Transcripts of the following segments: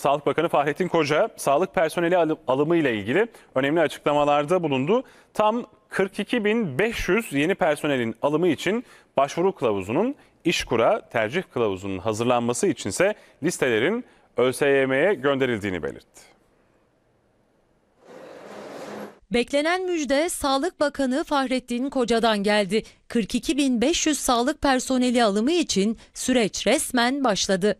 Sağlık Bakanı Fahrettin Koca sağlık personeli alımı ile ilgili önemli açıklamalarda bulundu. Tam 42.500 yeni personelin alımı için başvuru kılavuzunun İşkur'a tercih kılavuzunun hazırlanması içinse listelerin ÖSYM'ye gönderildiğini belirtti. Beklenen müjde Sağlık Bakanı Fahrettin Koca'dan geldi. 42.500 sağlık personeli alımı için süreç resmen başladı.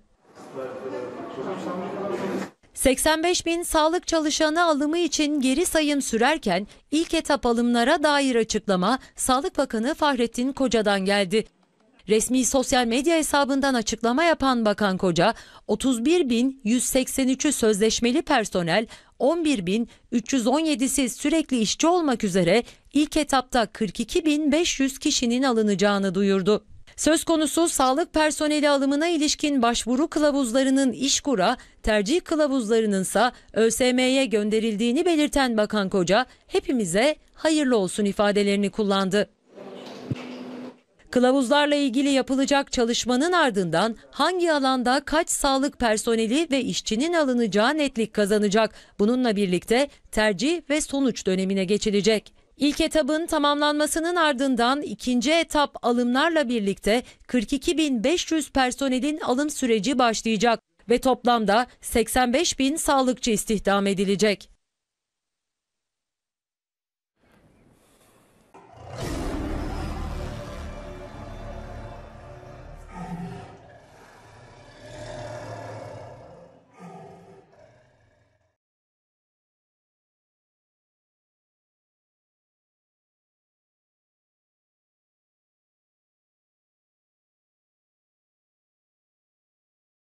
85 bin sağlık çalışanı alımı için geri sayım sürerken ilk etap alımlara dair açıklama Sağlık Bakanı Fahrettin Koca'dan geldi. Resmi sosyal medya hesabından açıklama yapan Bakan Koca, 31 bin 31.183'ü sözleşmeli personel, 11 bin 11.317'si sürekli işçi olmak üzere ilk etapta 42 bin 500 kişinin alınacağını duyurdu. Söz konusu sağlık personeli alımına ilişkin başvuru kılavuzlarının işkura, tercih kılavuzlarınınsa ÖSM'ye gönderildiğini belirten Bakan Koca, hepimize hayırlı olsun ifadelerini kullandı. Kılavuzlarla ilgili yapılacak çalışmanın ardından hangi alanda kaç sağlık personeli ve işçinin alınacağı netlik kazanacak. Bununla birlikte tercih ve sonuç dönemine geçilecek. İlk etabın tamamlanmasının ardından ikinci etap alımlarla birlikte 42.500 personelin alım süreci başlayacak ve toplamda 85 bin sağlıkçı istihdam edilecek.